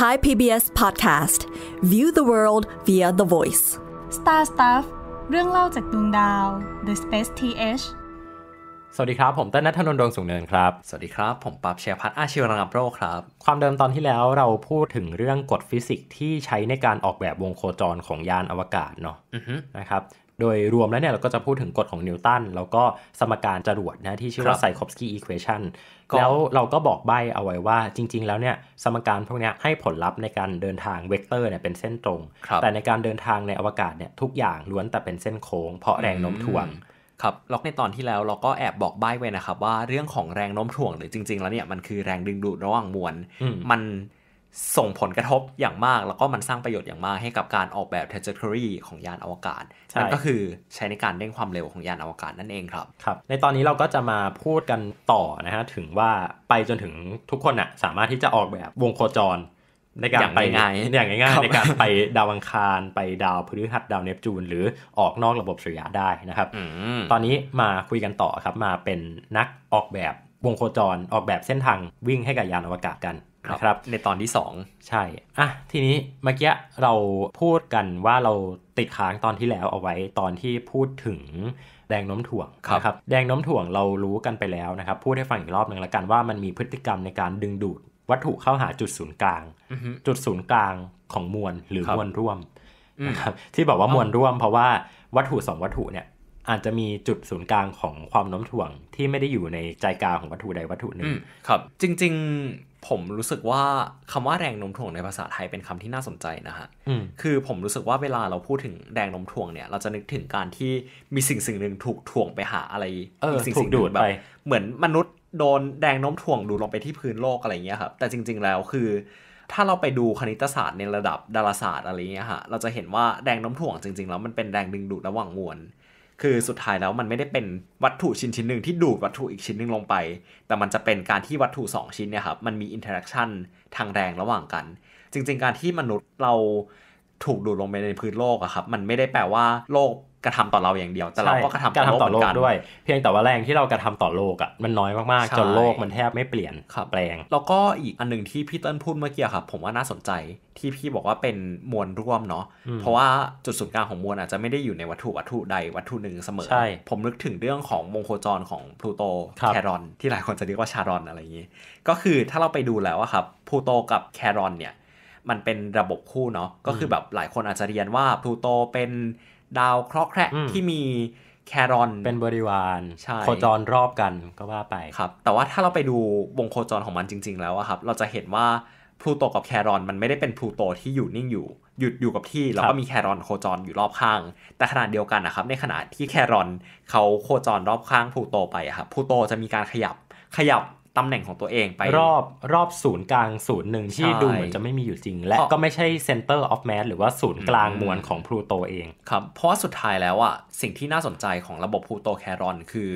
Thai PBS Podcast View the world via the voice Star Stuff เรื่องเล่าจากดวงดาว The Space TH สวัสดีครับ ผมเต้นนัทนนท์ดวงสุงเนินครับ สวัสดีครับ ผมปรับเชียพัฒอาชีวรังโรคครับ ความเดิมตอนที่แล้วเราพูดถึงเรื่องกฎฟิสิกส์ที่ใช้ในการออกแบบวงโคจรของยานอวกาศเนาะนะครับโดยรวมแล้วเนี่ยเราก็จะพูดถึงกฎของนิวตันแล้วก็สมการจรวดนะ ที่ชื่อว่าไซคอฟสกี้อีควอชันแล้วเราก็บอกใบเอาไว้ว่าจริง ๆ แล้วเนี่ยสมการพวกนี้ให้ผลลัพธ์ในการเดินทางเวกเตอร์เนี่ยเป็นเส้นตรง แต่ในการเดินทาง ในอวกาศเนี่ยทุกอย่างล้วนแต่เป็นเส้นโค้งเพราะแรงโน้มถ่วงครับล็อกในตอนที่แล้วเราก็แอบบอกใบ้ไว้นะครับว่าเรื่องของแรงโน้มถ่วงหรือจริง ๆแล้วเนี่ยมันคือแรงดึงดูดระหว่างมวลมันส่งผลกระทบอย่างมากแล้วก็มันสร้างประโยชน์อย่างมากให้กับการออกแบบ trajectory ของยานอวกาศ นั่นก็คือใช้ในการเร่งความเร็วของยานอวกาศนั่นเองครับครับ ในตอนนี้เราก็จะมาพูดกันต่อนะฮะ ถึงว่าไปจนถึงทุกคนอะสามารถที่จะออกแบบวงโคจรในการไปง่ายอย่างง่ายๆ ในการไปดาวอังคาร ไปดาวพฤหัสดาวเนปจูน หรือออกนอกระบบสุริยะได้นะครับตอนนี้มาคุยกันต่อครับมาเป็นนักออกแบบวงโคจรออกแบบเส้นทางวิ่งให้กับยานอวกาศกันนะครับในตอนที่2ใช่อ่ะทีนี้เมื่อกี้เราพูดกันว่าเราติดค้างตอนที่แล้วเอาไว้ ตอนที่พูดถึงแดงโน้มถ่วงครับแดงโน้มถ่วงเรารู้กันไปแล้วนะครับ พูดให้ฟังอีกรอบหนึ่งละกันว่า มันมีพฤติกรรมในการดึงดูดวัตถุเข้าหาจุดศูนย์กลางจุดศูนย์กลางของมวลหรือมวลร่วมนะครับที่บอกว่ามวลร่วมเพราะว่าวัตถุสองวัตถุเนี่ย อาจจะมีจุดศูนย์กลางของความโน้มถ่วงที่ไม่ได้อยู่ในใจกลางของวัตถุใดวัตถุหนึ่งครับ จริงผมรู้สึกว่าคำว่าแรงโน้มถ่วงในภาษาไทยเป็นคำที่น่าสนใจนะฮะ คือผมรู้สึกว่าเวลาเราพูดถึงแรงโน้มถ่วงเนี่ย เราจะนึกถึงการที่มีสิ่งสิ่งหนึ่งถูกถ่วงไปหาอะไรสิ่งสิ่งดูดแบบเหมือนมนุษย์โดนแรงโน้มถ่วงดูดลงไปที่พื้นโลกอะไรเงี้ยครับ แต่จริงๆแล้วคือ ถ้าเราไปดูคณิตศาสตร์ในระดับดาราศาสตร์อะไรเงี้ยฮะ เราจะเห็นว่าแรงโน้มถ่วงจริง ๆ แล้วมันเป็นแรงดึงดูดระหว่างมวลคือสุดท้ายแล้วมันไม่ได้เป็นวัตถุชิ้นชิ้นหนึ่งที่ดูดวัตถุอีกชิ้นหนึ่งลงไป แต่มันจะเป็นการที่วัตถุ 2 ชิ้นเนี่ยครับมันมี อินเทอร์แอคชั่นทางแรงระหว่างกัน จริงๆ การที่มนุษย์เราถูกดูดลงไปในพื้นโลกอะครับมันไม่ได้แปลว่าโลกกระทำต่อเราอย่างเดียว แต่เราก็กระทำต่อโลกด้วย เพียงแต่ว่าแรงที่เรากระทำต่อโลกอ่ะมันน้อยมากๆจนโลกมันแทบไม่เปลี่ยนแปลง แล้วก็อีกอันหนึ่งที่พี่เติ้ลพูดเมื่อกี้ครับ ผมว่าน่าสนใจที่พี่บอกว่าเป็นมวลร่วมเนาะเพราะว่าจุดศูนย์กลางของมวลอาจจะไม่ได้อยู่ในวัตถุวัตถุใดวัตถุหนึ่งเสมอผมนึกถึงเรื่องของวงโคจรของพลูโตแครอนที่หลายคนจะเรียกว่าชารอนอะไรอย่างนี้ก็คือถ้าเราไปดูแล้วอะครับพลูโตกับแครอนเนี่ยมันเป็นระบบคู่เนาะก็คือแบบหลายคนอาจจะเรียนว่าพลูโตเป็นดาวเคราะห์แคระที่มีแครอนเป็นบริวารโคจรรอบกันก็ว่าไปครับแต่ว่าถ้าเราไปดูวงโคจรของมันจริง ๆ แล้วครับ เราจะเห็นว่าพลูโตกับแครอนมันไม่ได้เป็นพลูโตที่อยู่นิ่งอยู่ หยุดอยู่กับที่แล้วก็มีแครอนโคจรอยู่รอบข้าง แต่ขนาดเดียวกันนะครับ ในขณะที่แครอนเขาโคจรรอบข้างพลูโตไปครับพลูโตจะมีการขยับขยับตำแหน่งของตัวเองไปรอบรอบศูนย์กลางศูนย์หนึ่งที่ดูเหมือนจะไม่มีอยู่จริงและก็ไม่ใช่เซนเตอร์ออฟแมสหรือว่าศูนย์กลางมวลของพลูโตเองครับเพราะสุดท้ายแล้วอ่ะสิ่งที่น่าสนใจของระบบพลูโตแครอนคือ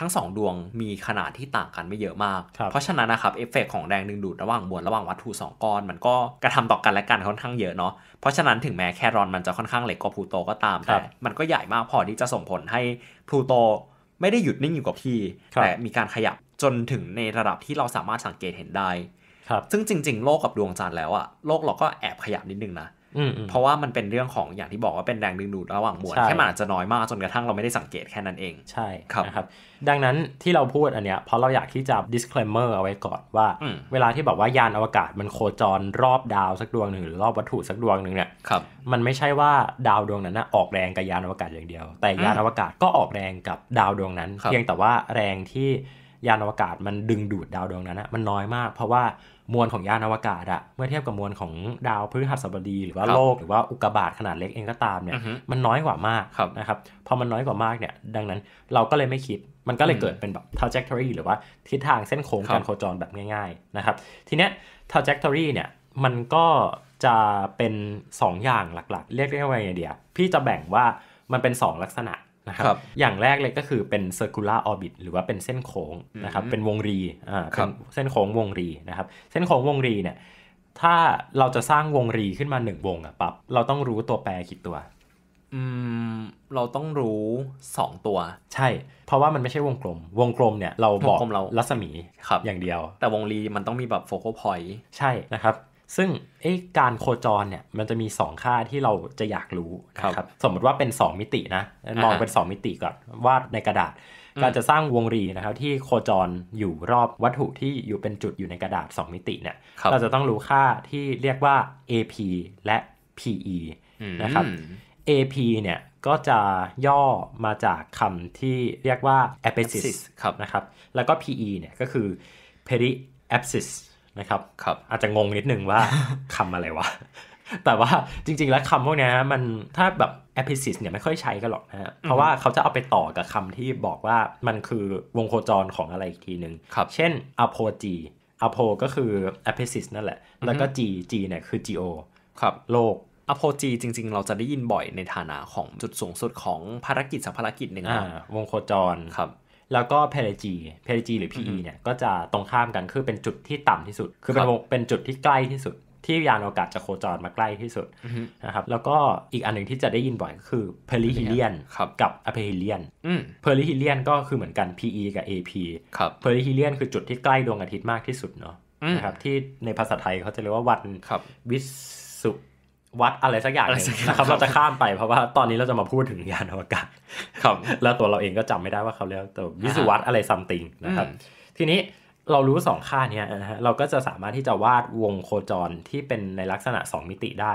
ทั้งสองดวงมีขนาดที่ต่างกันไม่เยอะมาก เพราะฉะนั้นนะครับเอฟเฟกของแรงดึงดูดระหว่างมวล ระหว่างวัตถุ2ก้อนมันก็กระทำต่อกันและกันค่อนข้างเยอะเนาะเพราะฉะนั้นถึงแม้แครอนมันจะค่อนข้างเล็กกว่าพลูโตก็ตามแต่มันก็ใหญ่มากพอที่จะส่งผลให้พลูโตไม่ได้หยุดนิ่งอยู่กับที่แต่มีการขยับจนถึงในระดับที่เราสามารถสังเกตเห็นได้ ครับ ซึ่งจริง ๆ โลกกับดวงจันทร์แล้วอะโลกเราก็แอบขยับนิดนึงนะเพราะว่ามันเป็นเรื่องของอย่างที่บอกว่าเป็นแรงดึงดูดระหว่างมวลแค่มันอาจจะน้อยมากจนกระทั่งเราไม่ได้สังเกตแค่นั้นเอง ใช่ครับนะรบดังนั้นที่เราพูดอันเนี้ย เพราะเราอยากที่จะ disclaimer เอาไว้ก่อนว่า เวลาที่บอกว่ายานอวกาศ มันโคจรรอบดาวสักดวงหนึ่งหรือรอบวัตถุสักดวงหนึ่งเนี่ยมันไม่ใช่ว่าดาวดวงนั้นนะออกแรงกับยานอวกาศอย่างเดียว แต่ยานอวกาศก็ออกแรงกับดาวดวงนั้น เพียงแต่ว่าแรงที่ยานอวกาศมันดึงดูดดาวดวงนั้นนะมันน้อยมาก เพราะว่ามวลของยานอวกาศอะเมื่อเทียบกับมวลของดาวพฤหัสบดี หรือว่าโลกหรือว่าอุกกาบาตขนาดเล็กเองก็ตามเนี่ยมันน้อยกว่ามากนะครับพอมันน้อยกว่ามากเนี่ยดังนั้นเราก็เลยไม่คิดมันก็เลยเกิดเป็นแบบ trajectory หรือว่าทิศทางเส้นโค้งการโคจรแบบง่ายๆนะครับทีเนี้ย trajectory เนี่ยมันก็จะเป็น2 อย่างหลักๆ เรียกได้ว่าไงเดียพี่จะแบ่งว่ามันเป็น 2 ลักษณะนะครับอย่างแรกเลยก็คือเป็น circular orbit หรือว่าเป็นเส้นโค้งนะครับ เป็นวงรีอ่าเส้นโค้งวงรีนะครับ เส้นโค้งวงรีเนี่ยถ้าเราจะสร้างวงรีขึ้นมาหนึ่งวงอะปั๊บเราต้องรู้ตัวแปรกี่ตัว อืมเราต้องรู้สองตัวใช่เพราะว่ามันไม่ใช่วงกลม วงกลมเนี่ยเราบอกรัศมีครับอย่างเดียว แต่วงรีมันต้องมีแบบโฟกัสพอยต์ใช่นะครับซึ่งการโคจรเนี่ยมันจะมี 2 ค่าที่เราจะอยากรู้นะครับสมมติว่าเป็น 2 มิตินะ มองเป็น 2 มิติก่อนวาดในกระดาษการจะสร้างวงรีนะครับที่โคจรอยู่รอบวัตถุที่อยู่เป็นจุดอยู่ในกระดาษ 2 มิติเนี่ยรเราจะต้องรู้ค่าที่เรียกว่า AP และ PE นะครับ AP เนี่ยก็จะย่อมาจากคำที่เรียกว่า apesis นะครับแล้วก็ PE เนี่ยก็คือ periapsis นะครับ ครับ อาจจะงงนิดนึงว่าคำอะไรวะ แต่ว่าจริงๆแล้วคำพวกนี้มันถ้าแบบ a p p l i c i s เนี่ยไม่ค่อยใช้กันหรอกนะฮะเพราะว่าเขาจะเอาไปต่อกับคำที่บอกว่ามันคือวงโคจรของอะไรอีกทีหนึ่งเช่น apogee apo ก็คือ a p p l i c i s นั่นแหละ แล้วก็ g g เนี่ยคือ geo ครับโลกอโพจีจริงๆ เราจะได้ยินบ่อยในฐานะของจุดสูงสุดของภารกิจสักภารกิจหนึ่งวงโคจร ครับแล้วก็เพลจี เพลจีหรือ PE เนี่ยก็จะตรงข้ามกันคือเป็นจุดที่ต่ำที่สุด คือเป็นเป็นจุดที่ใกล้ที่สุด ที่ยานอวกาศจะโคจรมาใกล้ที่สุดนะครับแล้วก็อีกอันหนึ่งที่จะได้ยินบ่อยก็คือเพลิฮิเลียนกับอะเพฮิเลียนเพลิฮิเลียนก็คือเหมือนกัน PE กับ AP เพลิฮิเลียนคือจุดที่ใกล้ดวงอาทิตย์มากที่สุดเนาะนะครับที่ในภาษาไทยเขาจะเรียกว่าวันวิสุวัดอะไรสักอย่างนึงนะครับเราจะข้ามไปเพราะว่าตอนนี้เราจะมาพูดถึงยานอวกาศครับแล้วตัวเราเองก็จำไม่ได้ว่าเขาเรียกตัววิุวัตอะไรซัมติงนะครับทีนี้เรารู้สองค่านี้นะฮะเราก็จะสามารถที่จะวาดวงโคจรที่เป็นในลักษณะ 2 มิติได้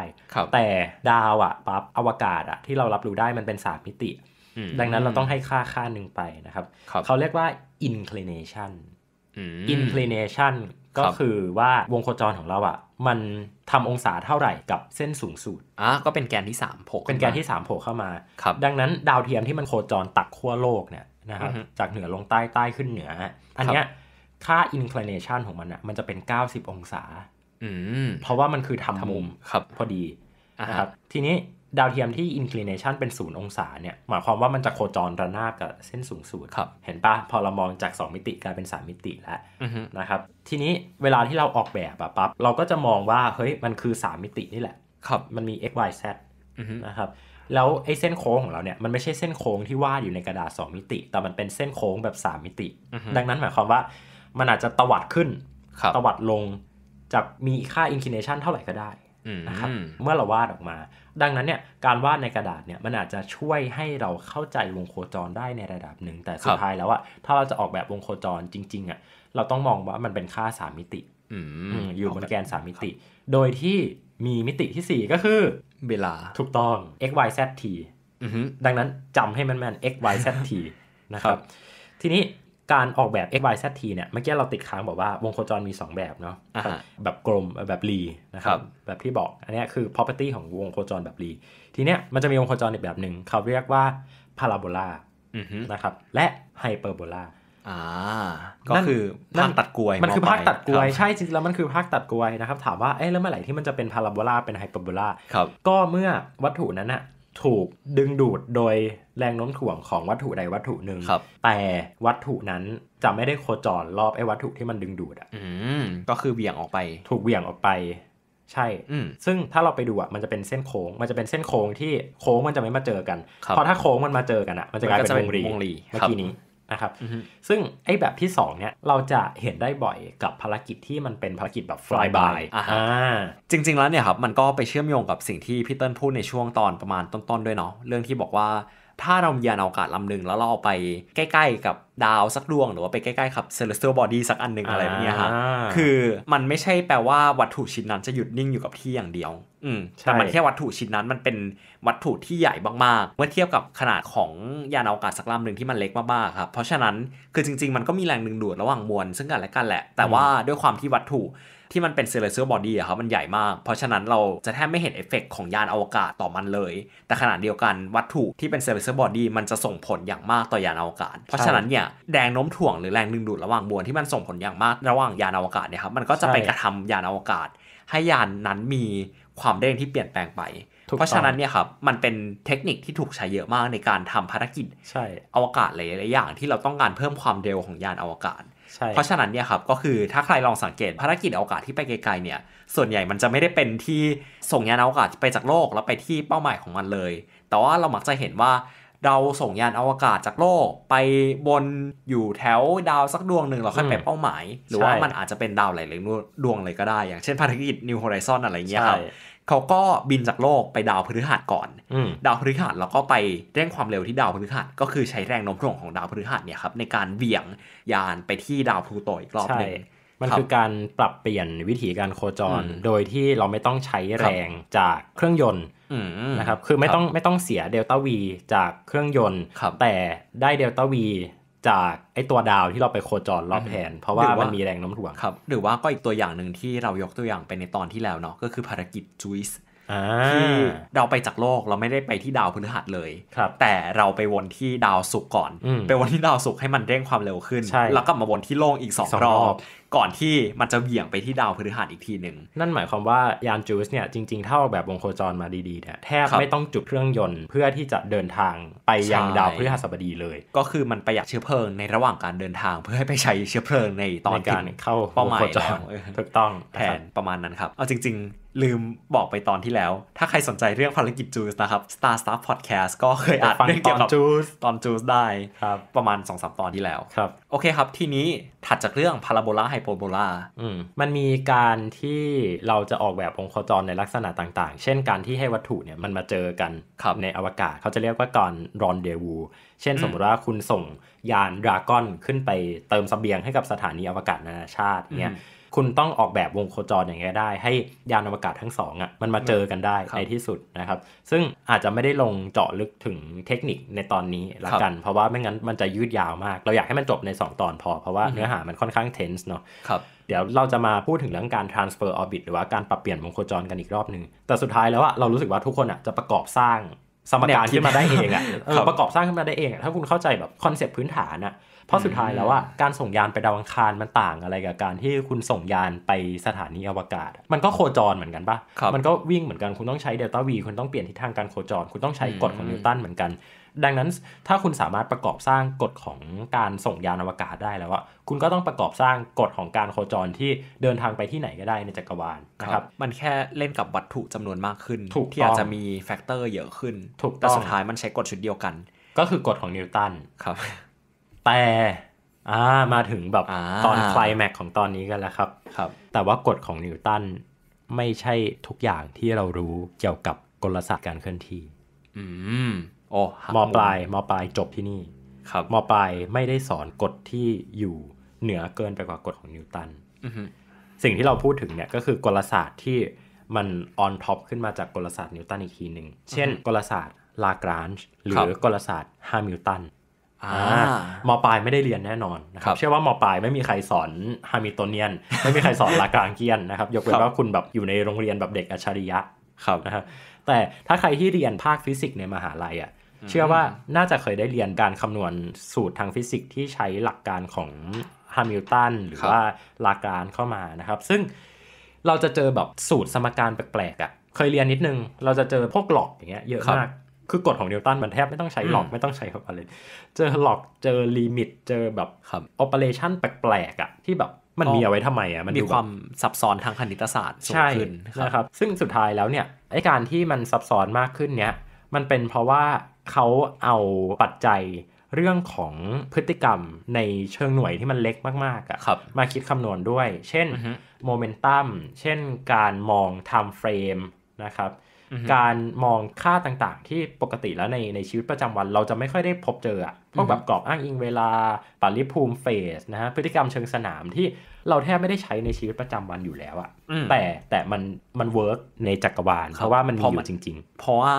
แต่ดาวอะปั๊บอวกาศอะที่เรารับรู้ได้มันเป็น 3 มิติ ดังนั้นเราต้องให้ค่าค่าหนึ่งไปนะครับ เขาเรียกว่า inclination inclination ก็คือว่าวงโคจรของเราอะมันทำองศาเท่าไหร่กับเส้นสูงสุดอ่ะก็เป็นแกนที่3โผล่เป็นแกนที่3โผล่เข้ามาครับดังนั้นดาวเทียมที่มันโคจรตัดขั้วโลกเนี่ยนะครับจากเหนือลงใต้ใต้ขึ้นเหนือ อันเนี้ยค่าอินคลเนชันของมันอ่ะมันจะเป็น 90 องศา อืมเพราะว่ามันคือทำมุมครับ พอดีนะครับทีนี้ดาวเทียมที่อินคลีเนชันเป็นศูนย์องศาเนี่ย หมายความว่ามันจะโคจรระนาบกับเส้นสูงสุดเห็นปะพอเรามองจาก 2 มิติกลายเป็น 3 มิติแล้วนะครับ ทีนี้เวลาที่เราออกแบบอะปั๊บเราก็จะมองว่าเฮ้ยมันคือ 3 มิตินี่แหละครับมันมี x y z นะครับ แล้วไอ้เส้นโค้งของเราเนี่ย มันไม่ใช่เส้นโค้งที่วาดอยู่ในกระดาษ2 มิติ แต่มันเป็นเส้นโค้งแบบ 3 มิติ ดังนั้นหมายความว่ามันอาจจะตวัดขึ้นตวัดลงจากมีค่าอินคลีเนชันเท่าไหร่ก็ได้นะครับเมื่อเราวาดออกมา ดังนั้นเนี่ยการวาดในกระดาษเนี่ยมันอาจจะช่วยให้เราเข้าใจวงโคจรได้ในระดับหนึ่ง แต่สุดท้ายแล้วอะถ้าเราจะออกแบบวงโคจรจริงๆอะเราต้องมองว่ามันเป็นค่าสามมิติ อยู่บนแกนสามมิติ โดยที่มีมิติที่ 4 ก็คือ เวลาถูกต้อง x y z t ดังนั้นจำให้มันแม่น x y z t นะครับทีนี้การออกแบบ x y z t เนี่ยเมื่อกี้เราติดค้างบอกว่าวงโคจรมี 2 แบบเนาะแบบกลมแบบรีนะครับ แบบที่บอกอันนี้คือ property ของวงโคจรแบบรี ทีเนี้ยมันจะมีวงโคจรอีกแบบหนึ่งเขาเรียกว่าพาราโบลานะครับ และไฮเปอร์โบลาก็คือภาคตัดกลวย มันคือภาคตัดกลวยใช่จริงแล้วมันคือภาคตัดกลวยนะครับถามว่าเอ๊ะแล้วเมื่อไหร่ที่มันจะเป็นพาราโบลาเป็นไฮเปอร์โบลาก็เมื่อวัตถุนั้นอะถูกดึงดูดโดยแรงโน้มถ่วงของวัตถุใดวัตถุหนึ่งแต่วัตถุนั้นจะไม่ได้โคจรรอบไอ้วัตถุที่มันดึงดูดอ่ะก็คือเบี่ยงออกไป ถูกเบี่ยงออกไป ใช่ซึ่งถ้าเราไปดูอ่ะมันจะเป็นเส้นโค้งมันจะเป็นเส้นโค้งที่โค้งมันจะไม่มาเจอกัน เพราะถ้าโค้งมันมาเจอกันอ่ะ มันจะกลายเป็นวงรีเมื่อกี้นี้นะครับซึ่ง ไอ้แบบที่2เนี่ยเราจะเห็นได้บ่อยกับภารกิจที่มันเป็นภารกิจแบบ fly by จริง ๆ แล้วเนี่ยครับ มันก็ไปเชื่อมโยงกับสิ่งที่พี่เติ้ลพูดในช่วงตอนประมาณต้น ๆด้วยเนาะเรื่องที่บอกว่า ถ้าเรามียานอวกาศลำหนึ่งแล้วเราเอาไปใกล้ๆกับดาวสักดวง หรือว่าไปใกล้ๆกับเเลสเ s t i a บอดี้สักอันหนึ่งอะไรแบบนี้ฮะคือมันไม่ใช่แปลว่าวัตถุชิ้นนั้นจะหยุดนิ่งอยู่กับที่อย่างเดียวอืมแต่มันแค่วัตถุชิ้นนั้นมันเป็นวัตถุที่ใหญ่มากๆเมื่อเทียบกับขนาดของยานอวกาศสักลำหนึ่งที่มันเล็กมากๆครับเพราะฉะนั้นคือจริงๆมันก็มีแรงดึงดูดระหว่างมวลซึ่งกันและกันแหละ แต่ว่าด้วยความที่วัตถุที่มันเป็นเซเลเซอร์บอดี้อะครับมันใหญ่มาก เพราะฉะนั้นเราจะแทบไม่เห็นเอฟเฟกของยานอวกาศต่อมันเลย แต่ขนาดเดียวกันวัตถุที่เป็นเซเลเซอร์บอดี้มันจะส่งผลอย่างมากต่อยานอวกาศเพราะฉะนั้นเนี่ยแรงโน้มถ่วงหรือแรงดึงดูดระหว่างมวลที่มันส่งผลอย่างมากระหว่างยานอวกาศเนี่ยครับมันก็จะไปกระทำยานอวกาศ ให้ยานนั้นมีความเร่งที่เปลี่ยนแปลงไป เพราะฉะนั้นเนี่ยครับ มันเป็นเทคนิคที่ถูกใช้เยอะมากในการทำภารกิจ ใช่อวกาศหลายๆอย่างที่เราต้องการเพิ่มความเร็วของยานอวกาศ เพราะฉะนั้นเนี่ยครับก็คือถ้าใครลองสังเกตภารกิจอวกาศที่ไปไกลๆเนี่ย ส่วนใหญ่มันจะไม่ได้เป็นที่ส่งยานอวกาศไปจากโลก แล้วไปที่เป้าหมายของมันเลยแต่ว่าเรามักจะเห็นว่าเราส่งยานอวกาศจากโลก ไปบนอยู่แถวดาวสักดวงหนึ่งเราค่อยไปเป้าหมาย หรือว่ามันอาจจะเป็นดาวหลายๆดวงเลยก็ได้อย่างเช่นภารกิจนิวโฮไรซอนอะไรเงี้ยครับเขาก็บินจากโลกไปดาวพฤหัสก่อน ดาวพฤหัสแล้วก็ไปเร่งความเร็วที่ดาวพฤหัสก็คือใช้แรงโน้มถ่วงของดาวพฤหัสเนี่ยครับในการเบี่ยงยานไปที่ดาวพลูโตอีกรอบหนึ่งมันคือการปรับเปลี่ยนวิธีการโคจร โดยที่เราไม่ต้องใช้แรงจากเครื่องยนต์นะครับคือไม่ต้องไม่ต้องเสียเดลต้าวีจากเครื่องยนต์แต่ได้เดลต้าวีจากไอตัวดาวที่เราไปโคจรรอบแทนเพราะว่ามันมีแรงโน้มถ่วงครับ หรือว่าก็อีกตัวอย่างหนึ่งที่เรายกตัวอย่างไปในตอนที่แล้วเนาะก็คือภารกิจจูอิสที่เราไปจากโลกเราไม่ได้ไปที่ดาวพฤหัสเลยแต่เราไปวนที่ดาวศุกร์ก่อนไปวนที่ดาวศุกร์ให้มันเร่งความเร็วขึ้นแล้วก็มาวนที่โลกอีกสองรอบก่อนที่มันจะเหวี่ยงไปที่ดาวพฤหัสอีกทีหนึ่งนั่นหมายความว่ายานจูสเนี่ย จริง ๆเท่าแบบวงโคจรมาดีๆเนี่ยแทบไม่ต้องจุดเครื่องยนต์ เพื่อที่จะเดินทางไปยังดาวพฤหัสบดีเลย ก็คือมันประหยัดเชื้อเพลิงในระหว่างการเดินทาง เพื่อให้ไปใช้เชื้อเพลิงในตอนการเข้าเป้าหมายถูกต้องแผนประมาณนั้นครับเอาจริง ๆ ลืมบอกไปตอนที่แล้ว ถ้าใครสนใจเรื่องภารกิจจูสนะครับ Star s t a r f Podcast ก็เคยอัดเรื่องเกี่ยวกับจูสตอนจูสได้ครับประมาณ2-3ตอนที่แล้วครับโอเคครับทีนี้ถัดจากเรื่องพาราโบลาไฮโปโบลามันมีการที่เราจะออกแบบองค์โคจรในลักษณะต่าง ๆ เช่นการที่ให้วัตถุเนี่ย มันมาเจอกันับในอวกาศ เขาจะเรียกว่าการรอนเดวู เช่นสมมติว่าคุณส่งยานดราก้อนขึ้นไปเติมสเบียงให้กับสถานีอวกาศนานาชาติเนี่ยคุณต้องออกแบบวงโคจรอย่างไงได้ให้ยานอวกาศทั้งสองอ่ะมันมาเจอกันได้ในที่สุดนะครับ ซึ่งอาจจะไม่ได้ลงเจาะลึกถึงเทคนิคในตอนนี้ละกัน เพราะว่าไม่งั้นมันจะยืดยาวมาก เราอยากให้มันจบใน 2 ตอนพอเพราะว่าเนื้อหามันค่อนข้างเทนส์เนาะเดี๋ยวเราจะมาพูดถึงเรื่องการ transfer orbit หรือว่าการปรับเปลี่ยนวงโคจรกันอีกรอบหนึ่งแต่สุดท้ายแล้วอะเรารู้สึกว่าทุกคนอะจะประกอบสร้างสมการขึ้นมาได้เองอะประกอบสร้างขึ้นมาได้เองอะถ้าคุณเข้าใจแบบคอนเซปต์พื้นฐานอะเพราะสุดท้ายแล้วว่าการส่งยานไปดาวอังคารมันต่างอะไรกับ การที่คุณส่งยานไปสถานีอวกาศ มันก็โคจรเหมือนกันปะมันก็วิ่งเหมือนกัน คุณต้องใช้เดลต้าวีคุณต้องเปลี่ยนทิศทางการโคจร คุณต้องใช้กฎของนิวตันเหมือนกัน ดังนั้นถ้าคุณสามารถประกอบสร้างกฎของการส่งยานอวกาศได้แล้วว่าคุณก็ต้องประกอบสร้างกฎของการโคจรที่เดินทางไปที่ไหนก็ได้ในจักรวาลนะครับมันแค่เล่นกับวัตถุจำนวนมากขึ้นถูกที่อาจจะมีแฟกเตอร์เยอะขึ้นถูกแต่สุดท้ายมันใช้กฎชุดเดียวกัน ก็คือกฎของนิวตันครับแต่อ่า มาถึงแบบอตอนคลายแม็กของตอนนี้กันแล้วครับ ครับ แต่ว่ากฎของนิวตันไม่ใช่ทุกอย่างที่เรารู้เกี่ยวกับกลศาสตร์การเคลื่อนที่อืมโอ้มอปลาย มอปลายจบที่นี่ ครับ มอปลายไม่ได้สอนกฎที่อยู่เหนือเกินไปกว่ากฎของนิวตันสิ่งที่เราพูดถึงเนี่ยก็คือกลศาสตร์ที่มันออนท็อปขึ้นมาจากกลศาสตร์นิวตันอีกทีหนึ่งเช่น กลศาสตร์ลากรานจ์หรือกลศาสตร์ฮามิลตันอมปลายไม่ได้เรียนแน่นอนนะครับ เชื่อว่ามปลายไม่มีใครสอนฮามิลโตเนียนไม่มีใครสอนลากรางเกียนนะครับ ยกเว้นว่าคุณแบบอยู่ในโรงเรียนแบบเด็กอัจฉริยะครับนะครับแต่ถ้าใครที่เรียนภาคฟิสิกส์ในมหาลัยอ่ะ เชื่อว่าน่าจะเคยได้เรียนการคำนวณสูตรทางฟิสิกส์ที่ใช้หลักการของฮามิลตันหรือว่าลาการเข้ามานะครับ ซึ่งเราจะเจอแบบสูตรสมการแปลกๆอ่ะ เคยเรียนนิดนึง เราจะเจอพวกหลอกอย่างเงี้ยเยอะมากคือกฎของนิวตันมันแทบไม่ต้องใช้หลอกไม่ต้องใช้อะไร เจอหลอกเจอลิมิตเจอแบบโอเปอเรชันแปลกๆอ่ะที่แบบมันมีเอาไว้ทำไมอ่ะมันมีความซับซ้อนทางคณิตศาสตร์สูงขึ้นนะครับ ซึ่งสุดท้ายแล้วเนี่ยไอการที่มันซับซ้อนมากขึ้นเนี่ยมันเป็นเพราะว่าเขาเอาปัจจัยเรื่องของพฤติกรรมในเชิงหน่วยที่มันเล็กมากๆอะะมาคิดคำนวณด้วย เช่นโมเมนตัมเช่นการมองไทม์เฟรมนะครับการมองค่าต่างๆ ที่ปกติแล้วในในชีวิตประจำวัน เราจะไม่ค่อยได้พบเจออะพวกแบบกรอบอ้างอิงเวลา ปริภูมิเฟสนะฮะพฤติกรรมเชิงสนามที่เราแทบไม่ได้ใช้ในชีวิตประจำวันอยู่แล้วอะแต่แต่มันมันเวิร์กในจักรวาลเพราะว่ามันมีอยู่จริงๆ เพราะว่า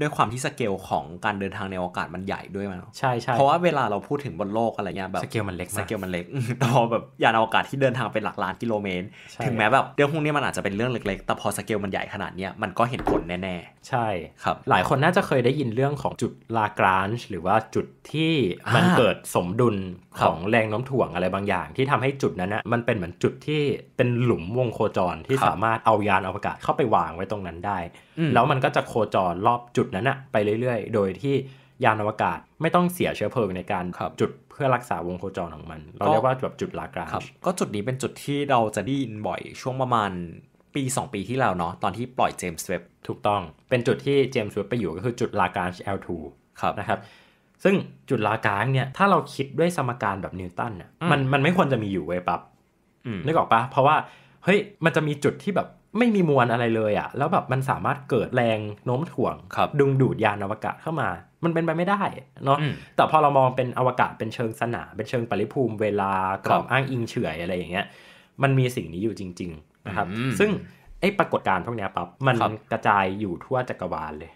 ด้วยความที่สเกลของการเดินทางในอวกาศมันใหญ่ด้วยมั้งใช่ใช่เพราะว่าเวลาเราพูดถึงบนโลกอะไรเงี้ยแบบสเกลมันเล็กสเกลมันเล็กแต่พอแบบยานอวกาศที่เดินทางเป็นหลักล้านกิโลเมตรถึงแม้แบบเรื่องพวกนี้มันอาจจะเป็นเรื่องเล็กๆแต่พอสเกลมันใหญ่ขนาดเนี้ยมันก็เห็นผลแน่ ๆ ใช่ครับหลายคนน่าจะเคยได้ยินเรื่องของจุดลากรานช์หรือว่าจุดที่มันเกิดสมดุลของแรงโน้มถ่วงอะไรบางอย่างที่ทำให้จุดนั้นนะมันเป็นเหมือนจุดที่เป็นหลุมวงโคจรรที่สามารถเอายานอวกาศเข้าไปวางไว้ตรงนั้นได้ แล้วมันก็จะโคจรรอบจุดนั้นอะไปเรื่อย ๆ โดยที่ยานอวกาศไม่ต้องเสียเชื้อเพลิงในการรจุดเพื่อรักษาวงโคจรของมัน เราเรียกว่าแบบจุดลากราก็จุดนี้เป็นจุดที่เราจะได้ยินบ่อยช่วงประมาณปี 2 ปีที่แล้วเนาะตอนที่ปล่อยเจมส์เว็บถูกต้อง เป็นจุดที่เจมส์เว็บไปอยู่ก็คือจุดลากราช L2 ครับนะครับ ซึ่งจุดลากราชเนี่ยถ้าเราคิดด้วยสมการแบบนิวตันเนี่ยมันมันไม่ควรจะมีอยู่เว้ยปับนึกออกปะเพราะว่าเฮ้ย มันจะมีจุดที่แบบไม่มีมวลอะไรเลยอะแล้วแบบมันสามารถเกิดแรงโน้มถ่วงดึงดูดยานอวกาศเข้ามา มันเป็นไปไม่ได้เนาะ แต่พอเรามองเป็นอวกาศเป็นเชิงสนามเป็นเชิงปริภูมิเวลากรอบอ้างอิงเฉยอะไรอย่างเงี้ย มันมีสิ่งนี้อยู่จริงๆนะครับ ซึ่งไอ้ปรากฏการณ์พวกนี้ปั๊บ มันกระจายอยู่ทั่วจักรวาลเลย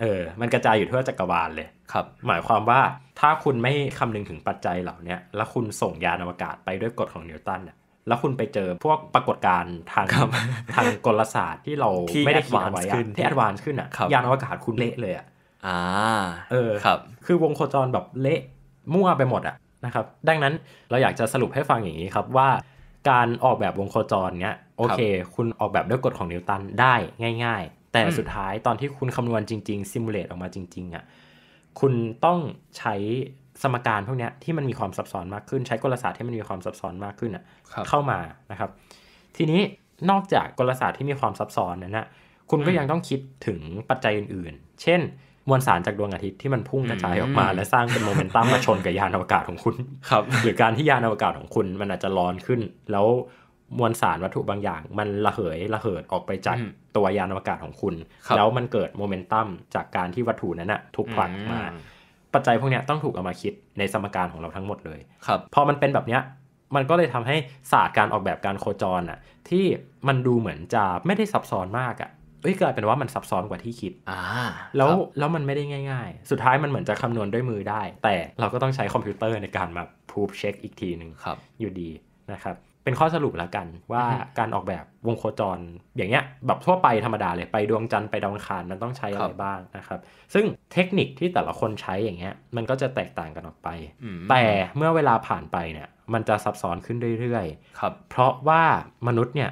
เออ มันกระจายอยู่ทั่วจักรวาลเลยครับ หมายความว่าถ้าคุณไม่คำนึงถึงปัจจัยเหล่านี้แล้วคุณส่งยานอวกาศไปด้วยกฎของนิวตันเนี่ยแล้วคุณไปเจอพวกปรากฏการณ์ทางทางกลศาสตร์ที่เราไม่ได้คิดไว้ที่แอดวานซ์ขึ้นอะยานอวกาศคุณเละเลยอะอ่า เออครับ คือวงโคจรแบบเละมั่วไปหมดอะนะครับ ดังนั้นเราอยากจะสรุปให้ฟังอย่างนี้ครับว่าการออกแบบวงโคจรเนี้ย โอเค คุณออกแบบด้วยกฎของนิวตันได้ง่าย ๆ แต่สุดท้ายตอนที่คุณคำนวณจริงๆซิมูเลตออกมาจริงๆอะคุณต้องใช้สมการพวกนี้ที่มันมีความซับซ้อนมากขึ้น ใช้กลศาสตร์ที่มันมีความซับซ้อนมากขึ้นอ่ะเข้ามานะครับ ทีนี้นอกจากกลศาสตร์ที่มีความซับซ้อนนั้นนะคุณก็ยังต้องคิดถึงปัจจัยอื่น ๆ เช่นมวลสารจากดวงอาทิตย์ที่มันพุ่งกระจายออกมา และสร้างเป็นโมเมนตัมมาชนกับยานอวกาศของคุณ ครับ หรือการที่ยานอวกาศของคุณ มันอาจจะร้อนขึ้น แล้วมวลสารวัตถุบางอย่าง มันระเหยระเหิดออกไปจาก ตัวยานอวกาศของคุณ แล้วมันเกิดโมเมนตัมจากการที่วัตถุนั้นอะถูกผลักมาปัจจัยพวกนี้ต้องถูกเอามาคิดในสมการของเราทั้งหมดเลย ครับ พอมันเป็นแบบเนี้ยมันก็เลยทำให้ศาสตร์การออกแบบการโคจรอ่ะที่มันดูเหมือนจะไม่ได้ซับซ้อนมากอ่ะเอ้ยกลายเป็นว่ามันซับซ้อนกว่าที่คิด อ่า แล้วแล้วมันไม่ได้ง่าย ๆ สุดท้ายมันเหมือนจะคำนวณด้วยมือได้ แต่เราก็ต้องใช้คอมพิวเตอร์ในการมาพูฟเช็คอีกทีหนึ่งครับ อยู่ดีนะครับเป็นข้อสรุปแล้วกันว่าการออกแบบวงโคจรอย่างเงี้ยแบบทั่วไปธรรมดาเลยไปดวงจันทร์ไปดาวอังคารมันต้องใช้อะไรบ้างนะครับ ซึ่งเทคนิคที่แต่ละคนใช้อย่างเงี้ยมันก็จะแตกต่างกันออกไป แต่เมื่อเวลาผ่านไปเนี่ยมันจะซับซ้อนขึ้นเรื่อยๆครับ เพราะว่ามนุษย์เนี่ย